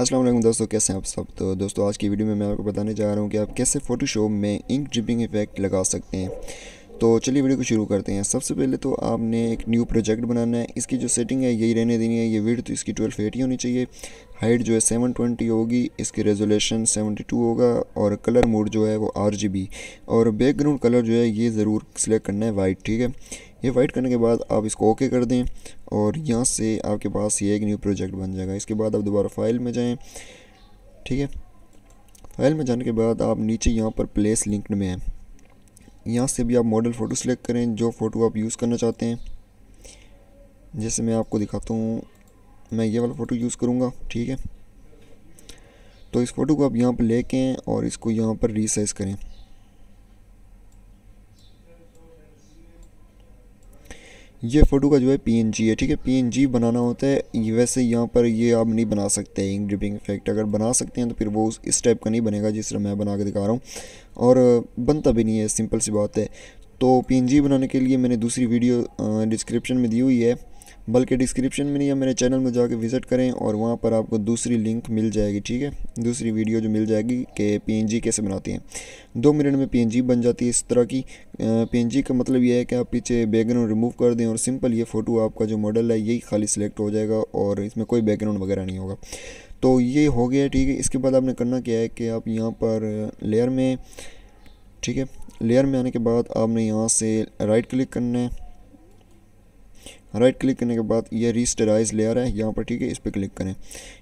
असलम दोस्तों कैसे हैं आप सब तो दोस्तों आज की वीडियो में मैं आपको बताने जा रहा हूँ कि आप कैसे फ़ोटोशॉप में इंक ड्रिपिंग इफेक्ट लगा सकते हैं तो चलिए वीडियो को शुरू करते हैं सबसे पहले तो आपने एक न्यू प्रोजेक्ट बनाना है इसकी जो सेटिंग है यही रहने देनी है ये वीडियो तो इसकी ट्वेल्व एटी होनी चाहिए हाइट जो है सेवन ट्वेंटी होगी इसकी रेजोलेशन सेवेंटी टू होगा और कलर मोड जो है वो आर जी बी और बैकग्राउंड कलर जो है ये ज़रूर सिलेक्ट करना है वाइट ठीक है ये वाइट करने के बाद आप इसको ओके कर दें और यहाँ से आपके पास ये एक न्यू प्रोजेक्ट बन जाएगा इसके बाद आप दोबारा फाइल में जाएँ ठीक है फाइल में जाने के बाद आप नीचे यहाँ पर प्लेस लिंकड में हैं यहाँ से भी आप मॉडल फ़ोटो सेलेक्ट करें जो फ़ोटो आप यूज़ करना चाहते हैं जैसे मैं आपको दिखाता हूँ मैं ये वाला फ़ोटो यूज़ करूँगा ठीक है तो इस फ़ोटो को आप यहाँ पर लेके और इसको यहाँ पर रिसाइज़ करें ये फ़ोटो का जो है पी है ठीक है पी बनाना होता है वैसे यहाँ पर ये आप नहीं बना सकते इंक ड्रिपिंग इफेक्ट अगर बना सकते हैं तो फिर वो उस इस टाइप का नहीं बनेगा जिस तरह मैं बना के दिखा रहा हूँ और बनता भी नहीं है सिंपल सी बात है तो पी बनाने के लिए मैंने दूसरी वीडियो डिस्क्रिप्शन में दी हुई है बल्कि डिस्क्रिप्शन में नहीं है मेरे चैनल में जाके विज़िट करें और वहाँ पर आपको दूसरी लिंक मिल जाएगी ठीक है दूसरी वीडियो जो मिल जाएगी कि पी कैसे बनाते हैं दो मिनट में पी बन जाती है इस तरह की पी का मतलब यह है कि आप पीछे बैकग्राउंड रिमूव कर दें और सिंपल ये फ़ोटो आपका जो मॉडल है यही खाली सेलेक्ट हो जाएगा और इसमें कोई बैकग्राउंड वगैरह नहीं होगा तो ये हो गया ठीक है इसके बाद आपने करना क्या है कि आप यहाँ पर लेयर में ठीक है लेयर में आने के बाद आपने यहाँ से राइट क्लिक करना है राइट क्लिक करने के बाद ये आ लेयर है यहाँ पर ठीक है इस पर क्लिक करें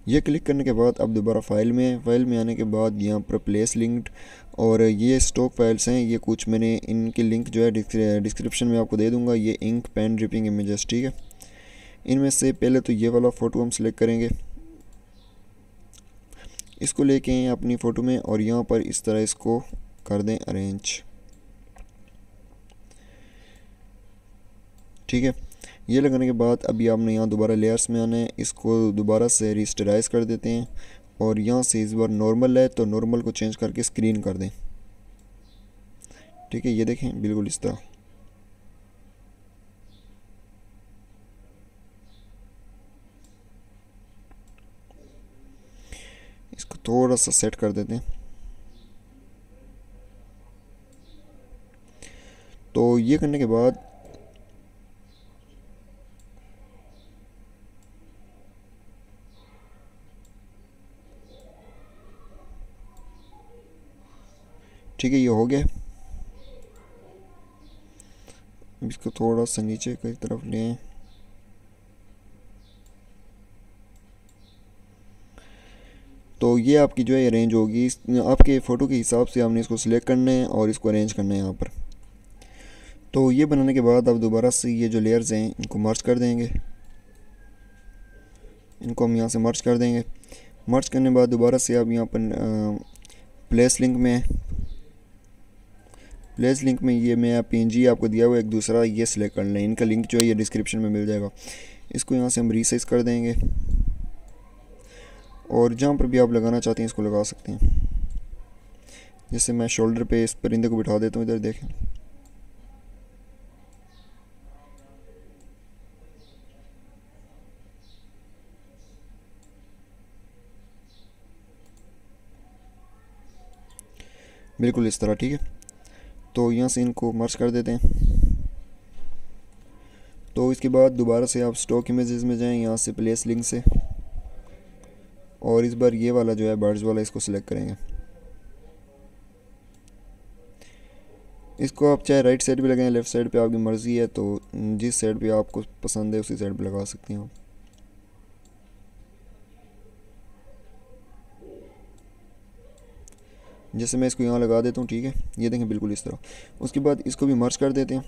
ये क्लिक करने के बाद अब दोबारा फाइल में है फाइल में आने के बाद यहाँ पर प्लेस लिंक्ड और ये स्टॉक फाइल्स हैं ये कुछ मैंने इनकी लिंक जो है डिस्क्रिप्शन में आपको दे दूँगा ये इंक पेन ड्रिपिंग इमेजेस ठीक है इनमें से पहले तो ये वाला फ़ोटो हम सिलेक्ट करेंगे इसको ले कर अपनी फ़ोटो में और यहाँ पर इस तरह इसको कर दें अरेंज ठीक है ये लगाने के बाद अभी आपने यहाँ दोबारा लेयर्स में आना है इसको दोबारा से रिस्टराइज कर देते हैं और यहाँ से इस बार नॉर्मल है तो नॉर्मल को चेंज करके स्क्रीन कर दें ठीक है ये देखें बिल्कुल इस तरह इसको थोड़ा सा सेट कर देते हैं तो ये करने के बाद ठीक है ये हो गया इसको थोड़ा सा नीचे की तरफ लें तो ये आपकी जो है अरेंज होगी आपके फ़ोटो के हिसाब से आपने इसको सिलेक्ट करना है और इसको अरेंज करना है यहाँ पर तो ये बनाने के बाद आप दोबारा से ये जो लेयर्स हैं इनको मर्ज कर देंगे इनको हम यहाँ से मर्ज कर देंगे मर्ज करने के बाद दोबारा से आप यहाँ पर प्लेस लिंक में प्लेस लिंक में ये मैं पी आपको दिया हुआ एक दूसरा ये सिलेक्ट कर लें इनका लिंक जो है ये डिस्क्रिप्शन में मिल जाएगा इसको यहाँ से हम रीसाइज कर देंगे और जहाँ पर भी आप लगाना चाहते हैं इसको लगा सकते हैं जैसे मैं शोल्डर पे इस परिंदे को बिठा देता हूँ इधर देखें बिल्कुल इस तरह ठीक है तो यहाँ से इनको मर्ज कर देते हैं तो इसके बाद दोबारा से आप स्टॉक इमेजेस में जाएं यहाँ से प्लेस लिंक से और इस बार ये वाला जो है बर्ड्स वाला इसको सिलेक्ट करेंगे इसको आप चाहे राइट साइड पे लगाएं लेफ़्ट साइड पे आपकी मर्ज़ी है तो जिस साइड पे आपको पसंद है उसी साइड पे लगा सकते हैं आप जैसे मैं इसको यहाँ लगा देता हूँ ठीक है ये देखें बिल्कुल इस तरह उसके बाद इसको भी मर्ज कर देते हैं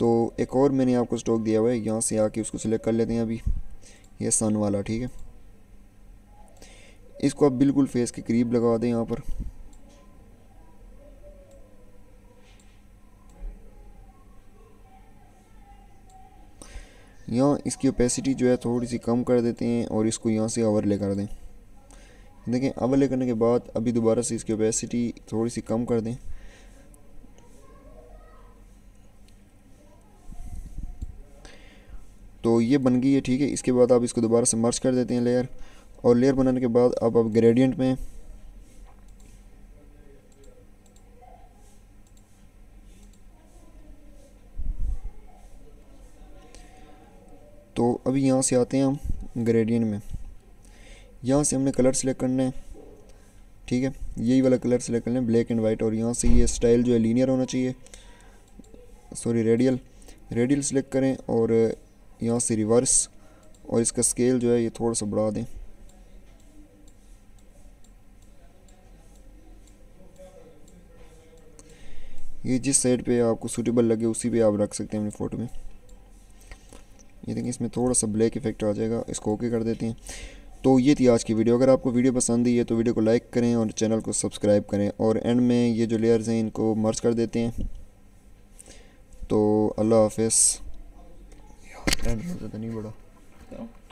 तो एक और मैंने आपको स्टॉक दिया हुआ है यहाँ से आके उसको सिलेक्ट कर लेते हैं अभी ये सन वाला ठीक है इसको आप बिल्कुल फेस के करीब लगा दें यहाँ पर यहाँ इसकी ओपेसिटी जो है थोड़ी सी कम कर देते हैं और इसको यहाँ से ओवरले कर दें देखें अवेले ले करने के बाद अभी दोबारा से इसकी ओपेसिटी थोड़ी सी कम कर दें तो ये बन गई है ठीक है इसके बाद आप इसको दोबारा से मर्ज कर देते हैं लेयर और लेयर बनाने के बाद अब आप ग्रेडियंट में तो अभी यहाँ से आते हैं हम ग्रेडियंट में यहाँ से हमने कलर सेलेक्ट करना है ठीक है यही वाला कलर सेलेक्ट करना है ब्लैक एंड वाइट और यहाँ से ये स्टाइल जो है लीनियर होना चाहिए सॉरी रेडियल रेडियल सेलेक्ट करें और यहाँ से रिवर्स और इसका स्केल जो है ये थोड़ा सा बढ़ा दें ये जिस साइड पे आपको सूटेबल लगे उसी पे आप रख सकते हैं अपनी फ़ोटो में ये देखिए इसमें थोड़ा सा ब्लैक इफेक्ट आ जाएगा इसको ओके कर देते हैं तो ये थी आज की वीडियो अगर आपको वीडियो पसंद आई है तो वीडियो को लाइक करें और चैनल को सब्सक्राइब करें और एंड में ये जो लेयर्स हैं इनको मर्ज कर देते हैं तो अल्लाह हाफि एंड तो नहीं बड़ा